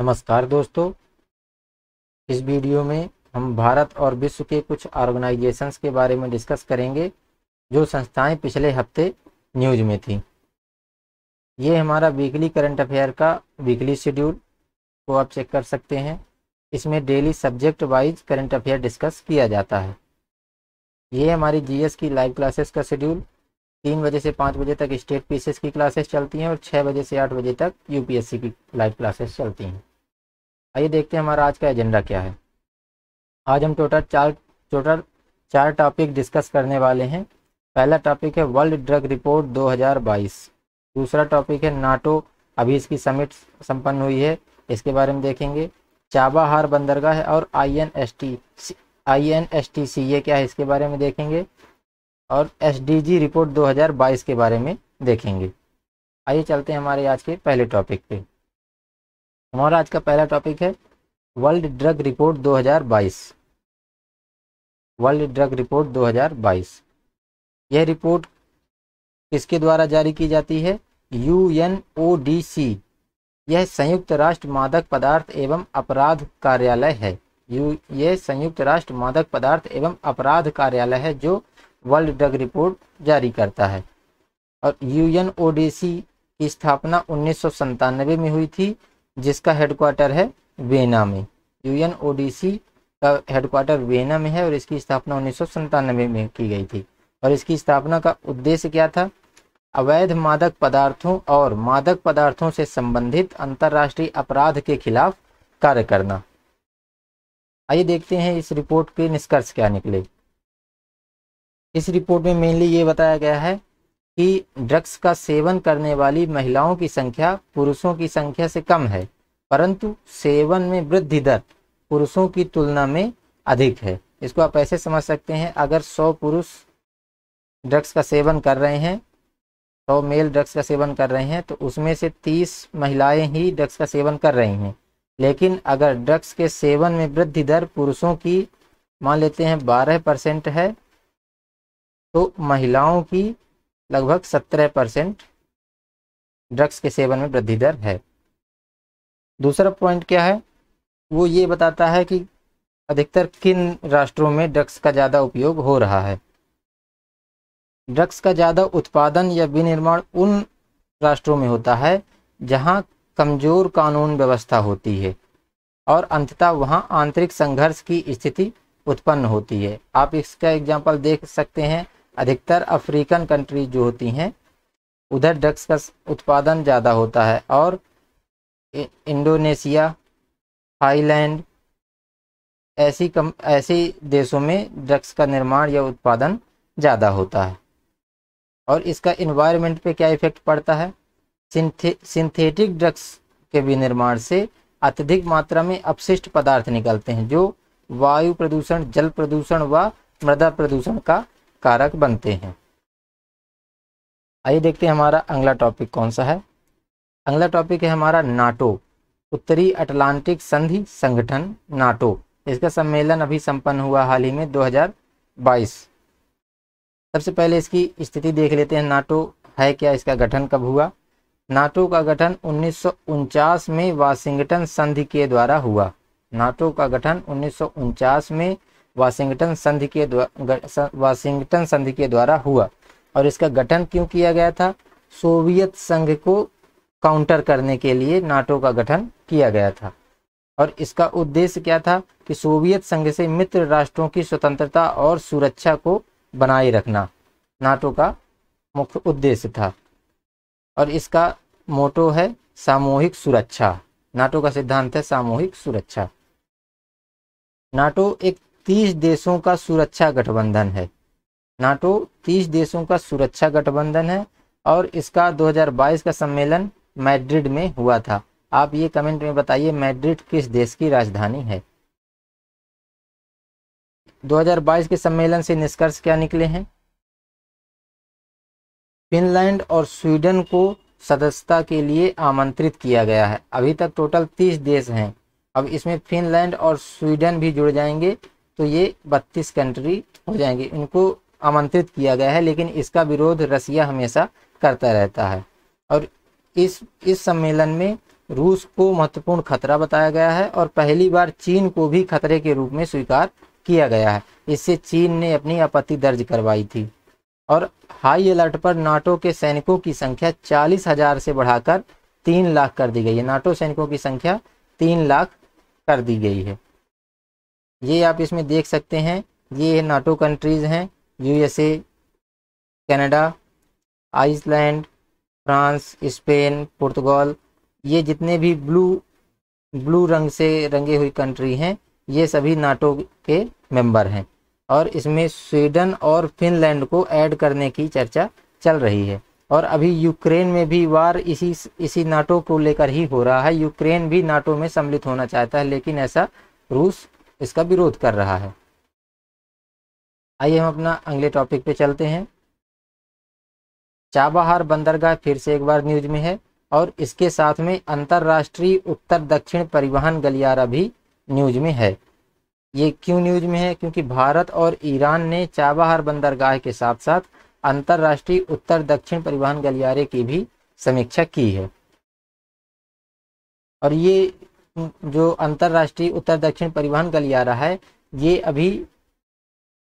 नमस्कार दोस्तों इस वीडियो में हम भारत और विश्व के कुछ ऑर्गेनाइजेशंस के बारे में डिस्कस करेंगे जो संस्थाएं पिछले हफ्ते न्यूज में थी ये हमारा वीकली करंट अफेयर का वीकली शेड्यूल को आप चेक कर सकते हैं इसमें daily subject wise current affair discuss किया जाता है ये हमारी जीएस की लाइव क्लासेस का शेड्यूल तीन बजे से पाँच बजे तक स्टेट पीसीएस की क्लासेस चलती हैं और छः बजे से आठ बजे तक यूपीएससी की लाइव क्लासेस चलती हैं आइए देखते हैं हमारा आज का एजेंडा क्या है आज हम टोटल चार टोटल चार टॉपिक डिस्कस करने वाले हैं पहला टॉपिक है वर्ल्ड ड्रग रिपोर्ट 2022 दूसरा टॉपिक है नाटो अभी इसकी समिट संपन्न हुई है इसके बारे में देखेंगे चाबाहार बंदरगाह है और I N S T I N S T C ये क्या है इसके बारे में देखेंगे और एस डी जी रिपोर्ट 2022 के बारे में देखेंगे आइए चलते हैं हमारे आज के पहले टॉपिक पे हमारा आज का पहला टॉपिक है world drug report 2022 world drug report 2022 यह रिपोर्ट किसके द्वारा जारी की जाती है यूएनओडीसी यह संयुक्त राष्ट्र मादक पदार्थ एवं अपराध कार्यालय है यू संयुक्त राष्ट्र मादक पदार्थ एवं अपराध कार्यालय है जो वर्ल्ड ड्रग रिपोर्ट जारी करता है और यूएनओडीसी की स्थापना उन्नीस में हुई थी जिसका हेडक्वार्टर है वेना में यूएन ओडीसी का हेडक्वार्टर वेना में है और इसकी स्थापना उन्नीस में की गई थी और इसकी स्थापना का उद्देश्य क्या था अवैध मादक पदार्थों और मादक पदार्थों से संबंधित अंतर्राष्ट्रीय अपराध के खिलाफ कार्य करना आइए देखते हैं इस रिपोर्ट के निष्कर्ष क्या निकले इस रिपोर्ट में मेनली ये बताया गया है कि ड्रग्स का सेवन करने वाली महिलाओं की संख्या पुरुषों की संख्या से कम है परंतु सेवन में वृद्धि दर पुरुषों की तुलना में अधिक है इसको आप ऐसे समझ सकते हैं अगर 100 पुरुष ड्रग्स का सेवन कर रहे हैं 100 मेल ड्रग्स का सेवन कर रहे हैं तो उसमें से 30 महिलाएं ही ड्रग्स का सेवन कर रही हैं लेकिन अगर ड्रग्स के सेवन में वृद्धि दर पुरुषों की मान लेते हैं 12 परसेंट है तो महिलाओं की लगभग सत्रह परसेंट ड्रग्स के सेवन में वृद्धि दर है दूसरा पॉइंट क्या है वो ये बताता है कि अधिकतर किन राष्ट्रों में ड्रग्स का ज़्यादा उपयोग हो रहा है ड्रग्स का ज़्यादा उत्पादन या विनिर्माण उन राष्ट्रों में होता है जहाँ कमज़ोर कानून व्यवस्था होती है और अंततः वहाँ आंतरिक संघर्ष की स्थिति उत्पन्न होती है आप इसका एग्जाम्पल देख सकते हैं अधिकतर अफ्रीकन कंट्री जो होती हैं उधर ड्रग्स का उत्पादन ज़्यादा होता है और इंडोनेशिया थाईलैंड ऐसी कम ऐसे देशों में ड्रग्स का निर्माण या उत्पादन ज़्यादा होता है और इसका इन्वायरमेंट पे क्या इफ़ेक्ट पड़ता है सिंथे सिंथेटिक ड्रग्स के भी निर्माण से अत्यधिक मात्रा में अपशिष्ट पदार्थ निकलते हैं जो वायु प्रदूषण जल प्रदूषण व मृदा प्रदूषण का कारक बनते हैं आइए देखते हैं हमारा अगला टॉपिक कौन सा है अगला टॉपिक है हमारा नाटो उत्तरी अटलांटिक संधि संगठन नाटो इसका सम्मेलन अभी संपन्न हुआ हाल ही में 2022 सबसे पहले इसकी स्थिति देख लेते हैं नाटो है क्या इसका गठन कब हुआ नाटो का गठन उन्नीस में वाशिंगटन संधि के द्वारा हुआ नाटो का गठन उन्नीस में वाशिंगटन संधि के द्वारा वाशिंगटन संधि के द्वारा हुआ और इसका गठन क्यों किया गया था सोवियत संघ को काउंटर करने के लिए नाटो का गठन किया गया था और इसका उद्देश्य क्या था कि सोवियत संघ से मित्र राष्ट्रों की स्वतंत्रता और सुरक्षा को बनाए रखना नाटो का मुख्य उद्देश्य था और इसका मोटो है सामूहिक सुरक्षा नाटो का सिद्धांत है सामूहिक सुरक्षा नाटो एक तीस देशों का सुरक्षा गठबंधन है नाटो तीस देशों का सुरक्षा गठबंधन है और इसका 2022 का सम्मेलन मैड्रिड में हुआ था आप ये कमेंट में बताइए मैड्रिड किस देश की राजधानी है 2022 के सम्मेलन से निष्कर्ष क्या निकले हैं फिनलैंड और स्वीडन को सदस्यता के लिए आमंत्रित किया गया है अभी तक टोटल 30 देश हैं अब इसमें फिनलैंड और स्वीडन भी जुड़ जाएंगे तो ये बत्तीस कंट्री हो जाएंगी इनको आमंत्रित किया गया है लेकिन इसका विरोध रसिया हमेशा करता रहता है और इस इस सम्मेलन में रूस को महत्वपूर्ण खतरा बताया गया है और पहली बार चीन को भी खतरे के रूप में स्वीकार किया गया है इससे चीन ने अपनी आपत्ति दर्ज करवाई थी और हाई अलर्ट पर नाटो के सैनिकों की संख्या चालीस हजार से बढ़ाकर तीन लाख कर दी गई है नाटो सैनिकों की संख्या तीन लाख कर दी गई है ये आप इसमें देख सकते हैं ये नाटो कंट्रीज़ हैं USA Canada Iceland France Spain Portugal ये जितने भी ब्लू ब्लू रंग से रंगे हुई कंट्री हैं ये सभी नाटो के मेंबर हैं और इसमें स्वीडन और फिनलैंड को ऐड करने की चर्चा चल रही है और अभी यूक्रेन में भी वार इसी इसी नाटो को लेकर ही हो रहा है यूक्रेन भी नाटो में सम्मिलित होना चाहता है लेकिन ऐसा रूस इसका विरोध कर रहा है आइए हम अपना अगले टॉपिक पे चलते हैं चाबहार बंदरगाह फिर से एक बार न्यूज में है और इसके साथ में अंतर्राष्ट्रीय उत्तर दक्षिण परिवहन गलियारा भी न्यूज में है ये क्यों न्यूज में है क्योंकि भारत और ईरान ने चाबहार बंदरगाह के साथ साथ अंतर्राष्ट्रीय उत्तर दक्षिण परिवहन गलियारे की भी समीक्षा की है और ये जो अंतर्राष्ट्रीय उत्तर दक्षिण परिवहन गलियारा है ये अभी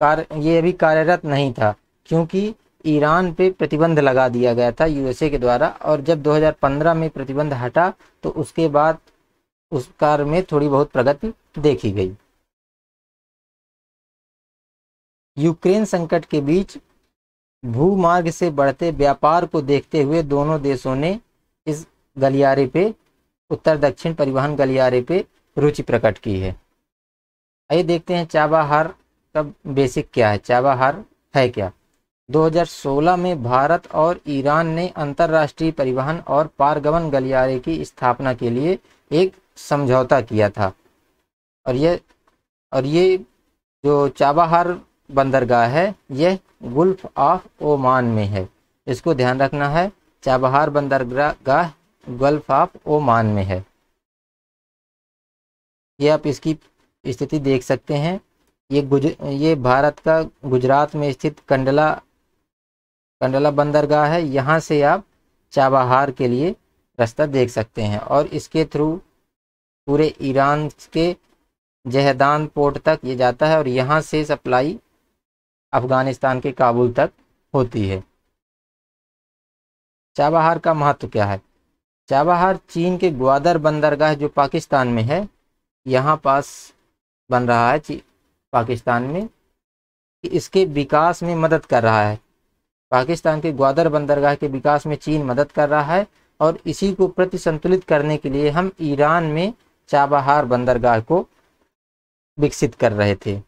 कार ये अभी कार्यरत नहीं था क्योंकि ईरान पे प्रतिबंध लगा दिया गया था यूएसए के द्वारा और जब 2015 में प्रतिबंध हटा तो उसके बाद उस कार्य में थोड़ी बहुत प्रगति देखी गई यूक्रेन संकट के बीच भूमार्ग से बढ़ते व्यापार को देखते हुए दोनों देशों ने इस गलियारे पे उत्तर दक्षिण परिवहन गलियारे पे रुचि प्रकट की है आइए देखते हैं चाबाहार का बेसिक क्या है चाबाहार है क्या 2016 में भारत और ईरान ने अंतर्राष्ट्रीय परिवहन और पारगमन गलियारे की स्थापना के लिए एक समझौता किया था और ये और ये जो चाबाहार बंदरगाह है यह गुल्फ ऑफ ओमान में है इसको ध्यान रखना है चाबहार बंदरगाह गल्फ ऑफ ओमान में है ये आप इसकी स्थिति देख सकते हैं ये गुज ये भारत का गुजरात में स्थित कंडला कंडला बंदरगाह है यहाँ से आप चाबहार के लिए रास्ता देख सकते हैं और इसके थ्रू पूरे ईरान के जहदान पोर्ट तक ये जाता है और यहाँ से सप्लाई अफ़गानिस्तान के काबुल तक होती है चाबहार का महत्व क्या है चाबहार चीन के ग्वादर बंदरगाह जो पाकिस्तान में है यहाँ पास बन रहा है पाकिस्तान में इसके विकास में मदद कर रहा है पाकिस्तान के ग्वादर बंदरगाह के विकास में चीन मदद कर रहा है और इसी को प्रति संतुलित करने के लिए हम ईरान में चाबहार बंदरगाह को विकसित कर रहे थे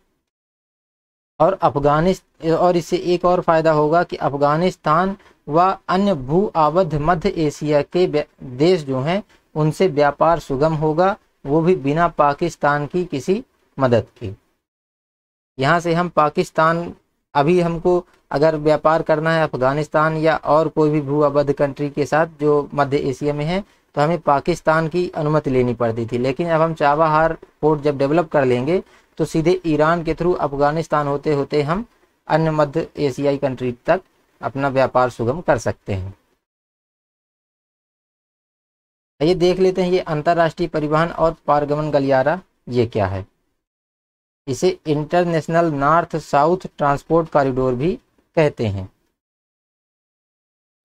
और अफगानिस्तान और इससे एक और फ़ायदा होगा कि अफ़गानिस्तान व अन्य भू आवध मध्य एशिया के देश जो हैं उनसे व्यापार सुगम होगा वो भी बिना पाकिस्तान की किसी मदद के यहाँ से हम पाकिस्तान अभी हमको अगर व्यापार करना है अफ़गानिस्तान या और कोई भी भू अवध कंट्री के साथ जो मध्य एशिया में है तो हमें पाकिस्तान की अनुमति लेनी पड़ती थी लेकिन अब हम चाबाहार पोर्ट जब डेवलप कर लेंगे तो सीधे ईरान के थ्रू अफगानिस्तान होते होते हम अन्य मध्य एशियाई कंट्री तक अपना व्यापार सुगम कर सकते हैं ये देख लेते हैं ये अंतर्राष्ट्रीय परिवहन और पारगमन गलियारा ये क्या है इसे international north south transport corridor भी कहते हैं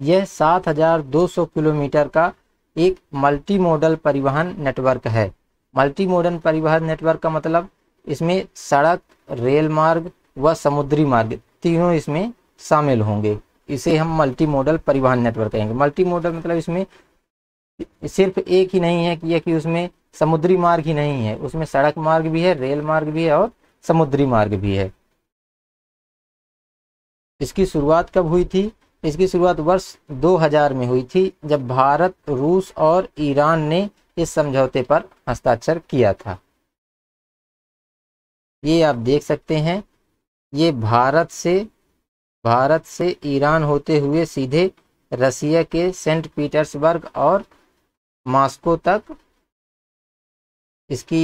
यह 7,200 किलोमीटर का एक मल्टी मॉडल परिवहन नेटवर्क है मल्टी मॉडल परिवहन नेटवर्क का मतलब इसमें सड़क रेल मार्ग व समुद्री मार्ग तीनों इसमें शामिल होंगे इसे हम मल्टी मॉडल परिवहन नेटवर्क कहेंगे मल्टी मॉडल मतलब इसमें सिर्फ एक ही नहीं है कि, कि उसमें समुद्री मार्ग ही नहीं है उसमें सड़क मार्ग भी है रेल मार्ग भी है और समुद्री मार्ग भी है इसकी शुरुआत कब हुई थी इसकी शुरुआत वर्ष 2000 में हुई थी जब भारत रूस और ईरान ने इस समझौते पर हस्ताक्षर किया था ये आप देख सकते हैं ये भारत से भारत से ईरान होते हुए सीधे रसिया के सेंट पीटर्सबर्ग और मास्को तक इसकी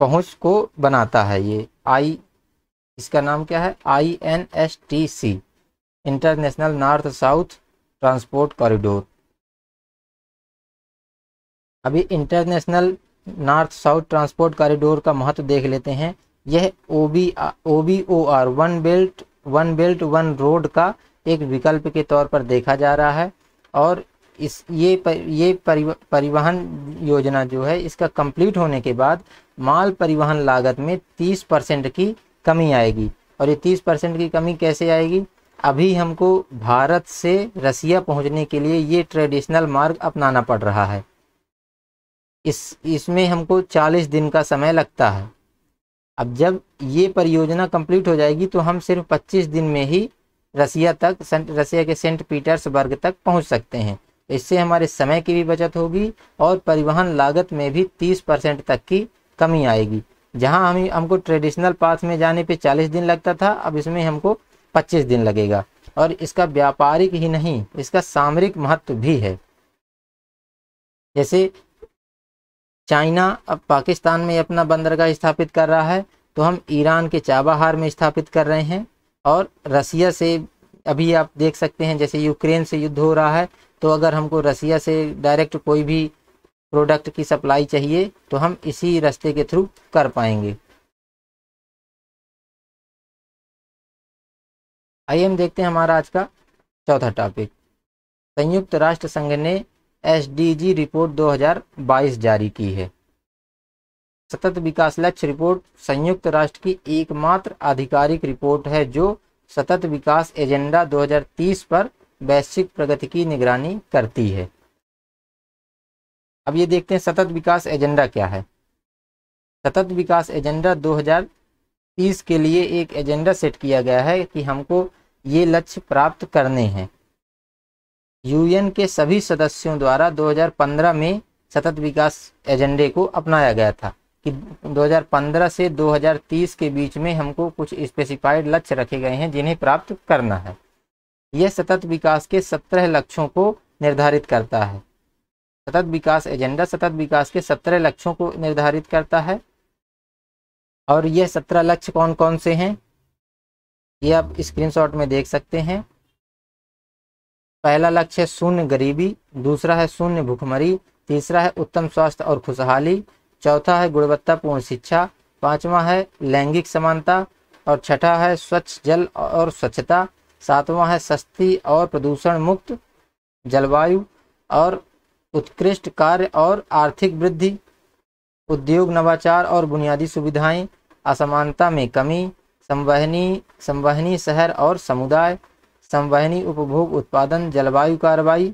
पहुंच को बनाता है ये आई इसका नाम क्या है I N S T C international north south transport corridor अभी international north south transport corridor का महत्व देख लेते हैं यह O B O B O R one belt one belt one road का एक विकल्प के तौर पर देखा जा रहा है और इस ये पर, ये परिवहन योजना जो है इसका कंप्लीट होने के बाद माल परिवहन लागत में 30 परसेंट की कमी आएगी और ये 30 परसेंट की कमी कैसे आएगी अभी हमको भारत से रसिया पहुंचने के लिए ये ट्रेडिशनल मार्ग अपनाना पड़ रहा है इस इसमें हमको चालीस दिन का समय लगता है अब जब ये परियोजना कंप्लीट हो जाएगी तो हम सिर्फ पच्चीस दिन में ही रसिया तक रसिया के सेंट पीटर्सबर्ग तक पहुंच सकते हैं तो इससे हमारे समय की भी बचत होगी और परिवहन लागत में भी तीस परसेंट तक की कमी आएगी जहां हम हमको ट्रेडिशनल पाथ में जाने पे चालीस दिन लगता था अब इसमें हमको पच्चीस दिन लगेगा और इसका व्यापारिक ही नहीं इसका सामरिक महत्व भी है जैसे चाइना अब पाकिस्तान में अपना बंदरगाह स्थापित कर रहा है तो हम ईरान के चाबाहार में स्थापित कर रहे हैं और रसिया से अभी आप देख सकते हैं जैसे यूक्रेन से युद्ध हो रहा है तो अगर हमको रसिया से डायरेक्ट कोई भी प्रोडक्ट की सप्लाई चाहिए तो हम इसी रास्ते के थ्रू कर पाएंगे आइए हम देखते हैं हमारा आज का चौथा टॉपिक संयुक्त राष्ट्र संघ ने एसडीजी रिपोर्ट 2022 जारी की है सतत विकास लक्ष्य रिपोर्ट संयुक्त राष्ट्र की एकमात्र आधिकारिक रिपोर्ट है जो सतत विकास एजेंडा 2030 पर वैश्विक प्रगति की निगरानी करती है अब ये देखते हैं सतत विकास एजेंडा क्या है सतत विकास एजेंडा 2030 के लिए एक एजेंडा सेट किया गया है कि हमको ये लक्ष्य प्राप्त करने हैं यूएन के सभी सदस्यों द्वारा 2015 में सतत विकास एजेंडे को अपनाया गया था कि 2015 से 2030 के बीच में हमको कुछ स्पेसिफाइड लक्ष्य रखे गए हैं जिन्हें प्राप्त करना है यह सतत विकास के 17 लक्ष्यों को निर्धारित करता है सतत विकास एजेंडा सतत विकास के 17 लक्ष्यों को निर्धारित करता है और यह 17 लक्ष्य कौन कौन से हैं ये आप स्क्रीनशॉट में देख सकते हैं पहला लक्ष्य है शून्य गरीबी दूसरा है शून्य भूखमरी तीसरा है उत्तम स्वास्थ्य और खुशहाली चौथा है गुणवत्तापूर्ण शिक्षा पांचवा है लैंगिक समानता और छठा है स्वच्छ जल और स्वच्छता सातवां है सस्ती और प्रदूषण मुक्त जलवायु और उत्कृष्ट कार्य और आर्थिक वृद्धि उद्योग नवाचार और बुनियादी सुविधाएं असमानता में कमी संवहनी संवहनी शहर और समुदाय संवहनी उपभोग उत्पादन जलवायु कार्रवाई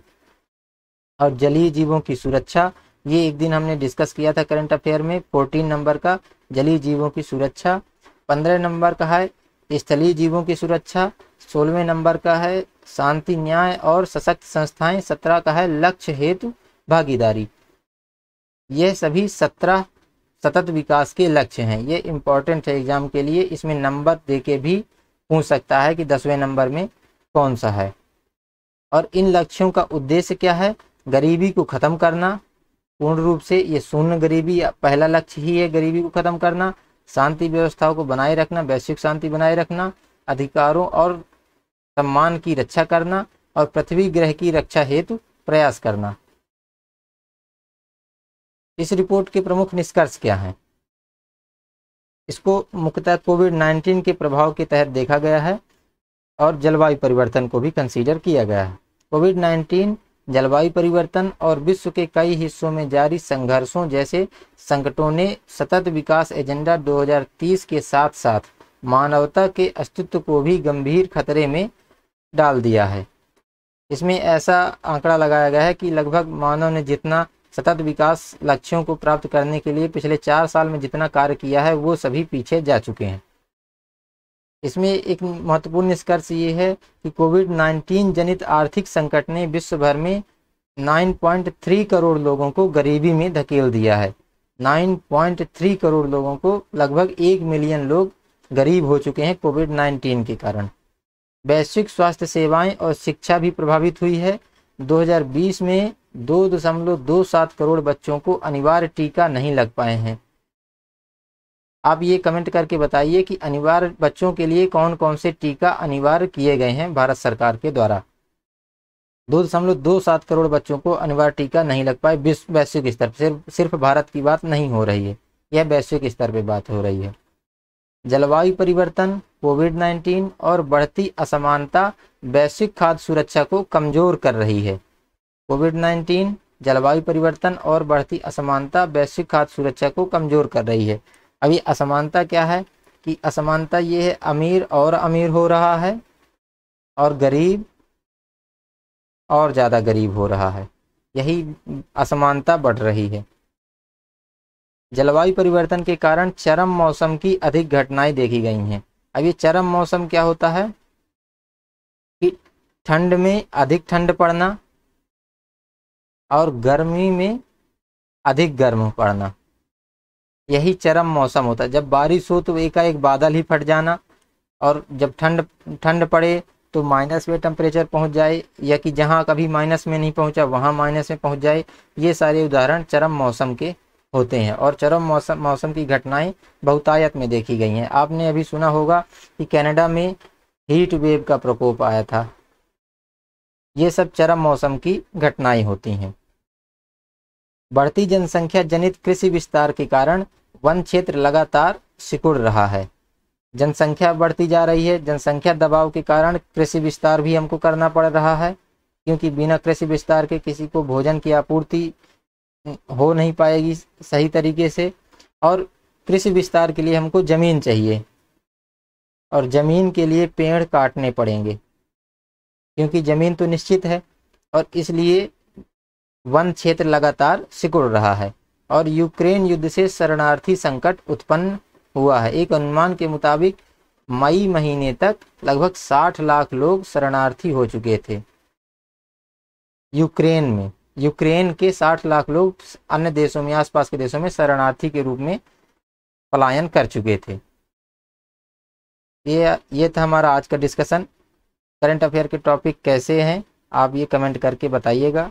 और जलीय जीवों की सुरक्षा ये एक दिन हमने डिस्कस किया था करंट अफेयर में फोर्टीन नंबर का जलीय जीवों की सुरक्षा पंद्रह नंबर का है स्थलीय जीवों की सुरक्षा सोलहवें नंबर का है शांति न्याय और सशक्त संस्थाएं सत्रह का है लक्ष्य हेतु भागीदारी ये सभी सत्रह सतत विकास के लक्ष्य हैं ये इम्पोर्टेंट है एग्जाम के लिए इसमें नंबर देके भी पूछ सकता है कि दसवें नंबर में कौन सा है और इन लक्ष्यों का उद्देश्य क्या है गरीबी को ख़त्म करना पूर्ण रूप से ये शून्य गरीबी पहला लक्ष्य ही है गरीबी को ख़त्म करना शांति व्यवस्थाओं को बनाए रखना वैश्विक शांति बनाए रखना अधिकारों और सम्मान की रक्षा करना और पृथ्वी ग्रह की रक्षा हेतु प्रयास करना इस रिपोर्ट के प्रमुख निष्कर्ष क्या हैं इसको मुख्यतः कोविड 19 के प्रभाव के तहत देखा गया है और जलवायु परिवर्तन को भी कंसीडर किया गया है कोविड 19 जलवायु परिवर्तन और विश्व के कई हिस्सों में जारी संघर्षों जैसे संकटों ने सतत विकास एजेंडा 2030 के साथ साथ मानवता के अस्तित्व को भी गंभीर खतरे में डाल दिया है इसमें ऐसा आंकड़ा लगाया गया है कि लगभग मानव ने जितना सतत विकास लक्ष्यों को प्राप्त करने के लिए पिछले चार साल में जितना कार्य किया है वो सभी पीछे जा चुके हैं इसमें एक महत्वपूर्ण निष्कर्ष ये है कि कोविड 19 जनित आर्थिक संकट ने विश्व भर में 9.3 करोड़ लोगों को गरीबी में धकेल दिया है 9.3 करोड़ लोगों को लगभग एक मिलियन लोग गरीब हो चुके हैं कोविड 19 के कारण वैश्विक स्वास्थ्य सेवाएं और शिक्षा भी प्रभावित हुई है 2020 में दो दशमलव दो सात करोड़ बच्चों को अनिवार्य टीका नहीं लग पाए हैं आप ये कमेंट करके बताइए कि अनिवार्य बच्चों के लिए कौन कौन से टीका अनिवार्य किए गए हैं भारत सरकार के द्वारा दो दशमलव दो सात करोड़ बच्चों को अनिवार्य टीका नहीं लग पाए विश्व वैश्विक स्तर पर सिर्फ सिर्फ भारत की बात नहीं हो रही है यह वैश्विक स्तर पर बात हो रही है जलवायु परिवर्तन कोविड नाइन्टीन और बढ़ती असमानता वैश्विक खाद्य सुरक्षा को कमजोर कर रही है कोविड नाइन्टीन जलवायु परिवर्तन और बढ़ती असमानता वैश्विक खाद्य सुरक्षा को कमजोर कर रही है अभी असमानता क्या है कि असमानता ये है अमीर और अमीर हो रहा है और गरीब और ज़्यादा गरीब हो रहा है यही असमानता बढ़ रही है जलवायु परिवर्तन के कारण चरम मौसम की अधिक घटनाएं देखी गई हैं अब ये चरम मौसम क्या होता है कि ठंड में अधिक ठंड पड़ना और गर्मी में अधिक गर्म पड़ना यही चरम मौसम होता है जब बारिश हो तो एकाएक बादल ही फट जाना और जब ठंड ठंड पड़े तो माइनस में टेम्परेचर पहुंच जाए या कि जहां कभी माइनस में नहीं पहुंचा वहां माइनस में पहुंच जाए ये सारे उदाहरण चरम मौसम के होते हैं और चरम मौसम मौसम की घटनाएं बहुतायत में देखी गई हैं आपने अभी सुना होगा कि कनाडा में हीट वेव का प्रकोप आया था ये सब चरम मौसम की घटनाएं होती हैं बढ़ती जनसंख्या जनित कृषि विस्तार के कारण वन क्षेत्र लगातार सिकुड़ रहा है जनसंख्या बढ़ती जा रही है जनसंख्या दबाव के कारण कृषि विस्तार भी हमको करना पड़ रहा है क्योंकि बिना कृषि विस्तार के किसी को भोजन की आपूर्ति हो नहीं पाएगी सही तरीके से और कृषि विस्तार के लिए हमको ज़मीन चाहिए और ज़मीन के लिए पेड़ काटने पड़ेंगे क्योंकि ज़मीन तो निश्चित है और इसलिए वन क्षेत्र लगातार सिकुड़ रहा है और यूक्रेन युद्ध से शरणार्थी संकट उत्पन्न हुआ है एक अनुमान के मुताबिक मई महीने तक लगभग 60 लाख लोग शरणार्थी हो चुके थे यूक्रेन में यूक्रेन के 60 लाख लोग अन्य देशों में आसपास के देशों में शरणार्थी के रूप में पलायन कर चुके थे ये ये था हमारा आज का डिस्कशन करंट अफेयर के टॉपिक कैसे हैं आप ये कमेंट करके बताइएगा